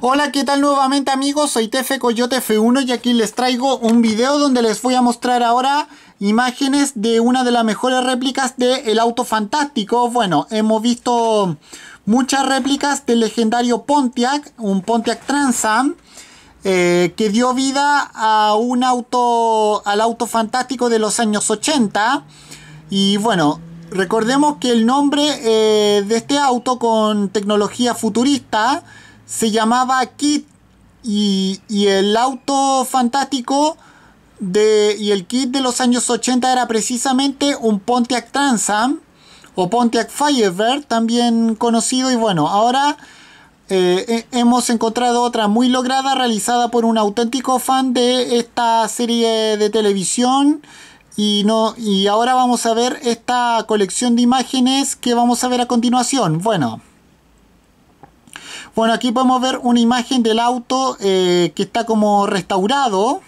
Hola, ¿qué tal nuevamente amigos? Soy Tefe Coyote F1 y aquí les traigo un video donde les voy a mostrar ahora imágenes de una de las mejores réplicas de El Auto Fantástico. Bueno, hemos visto muchas réplicas del legendario Pontiac, un Pontiac Transam. Eh, que dio vida a un auto al auto fantástico de los años 80 y bueno recordemos que el nombre eh, de este auto con tecnología futurista se llamaba Kit y, el auto fantástico de, y el kit de los años 80 era precisamente un Pontiac Transam o Pontiac Firebird, también conocido. Y bueno, ahora eh, hemos encontrado otra muy lograda realizada por un auténtico fan de esta serie de televisión. Y, no, y ahora vamos a ver esta colección de imágenes que vamos a ver a continuación. Bueno. Bueno, aquí podemos ver una imagen del auto eh, que está como restaurado.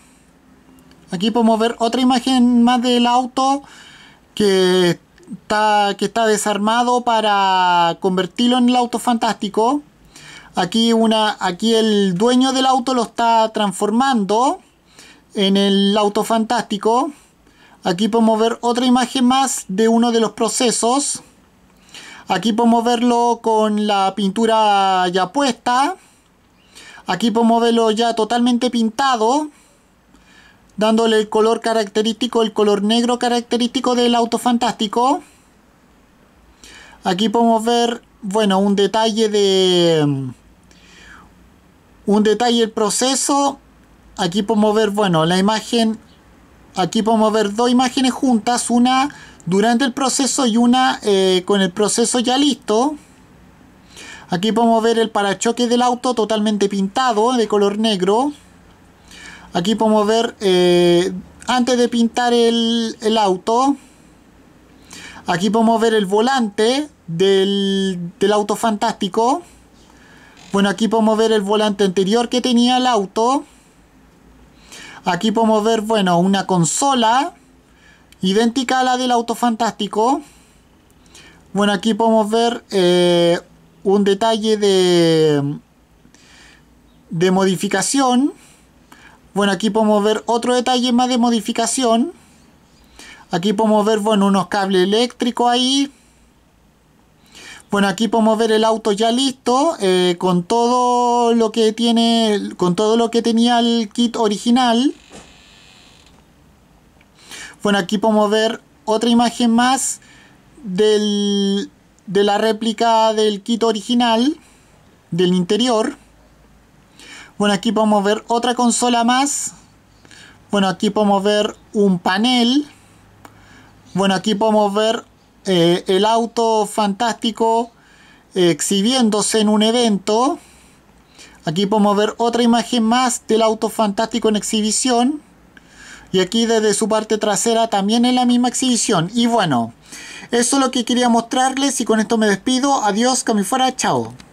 Aquí podemos ver otra imagen más del auto que está, que está desarmado para convertirlo en el auto fantástico. Aquí, una, aquí el dueño del auto lo está transformando en el auto fantástico. Aquí podemos ver otra imagen más de uno de los procesos. Aquí podemos verlo con la pintura ya puesta. Aquí podemos verlo ya totalmente pintado. Dándole el color característico, el color negro característico del auto fantástico. Aquí podemos ver, bueno, un detalle de... Un detalle el proceso. Aquí podemos ver, bueno, la imagen Aquí podemos ver dos imágenes juntas, una durante el proceso y una eh, con el proceso ya listo. Aquí podemos ver el parachoque del auto totalmente pintado de color negro. Aquí podemos ver eh, antes de pintar el, auto. Aquí podemos ver el volante del, del, auto fantástico. Bueno, aquí podemos ver el volante anterior que tenía el auto. Aquí podemos ver, bueno, una consola idéntica a la del auto fantástico. Bueno, aquí podemos ver eh, un detalle de, de modificación. Bueno, aquí podemos ver otro detalle más de modificación. Aquí podemos ver, bueno, unos cables eléctricos ahí. Bueno, aquí podemos ver el auto ya listo, eh, con todo lo que tiene, con todo lo que tenía el kit original. Bueno, aquí podemos ver otra imagen más de la réplica del kit original, del interior. Bueno, aquí podemos ver otra consola más. Bueno, aquí podemos ver un panel. Bueno, aquí podemos ver eh, el auto fantástico eh, exhibiéndose en un evento. Aquí podemos ver otra imagen más del auto fantástico en exhibición. Y aquí desde su parte trasera también en la misma exhibición. Y bueno, eso es lo que quería mostrarles y con esto me despido. Adiós, que me fuera, chao.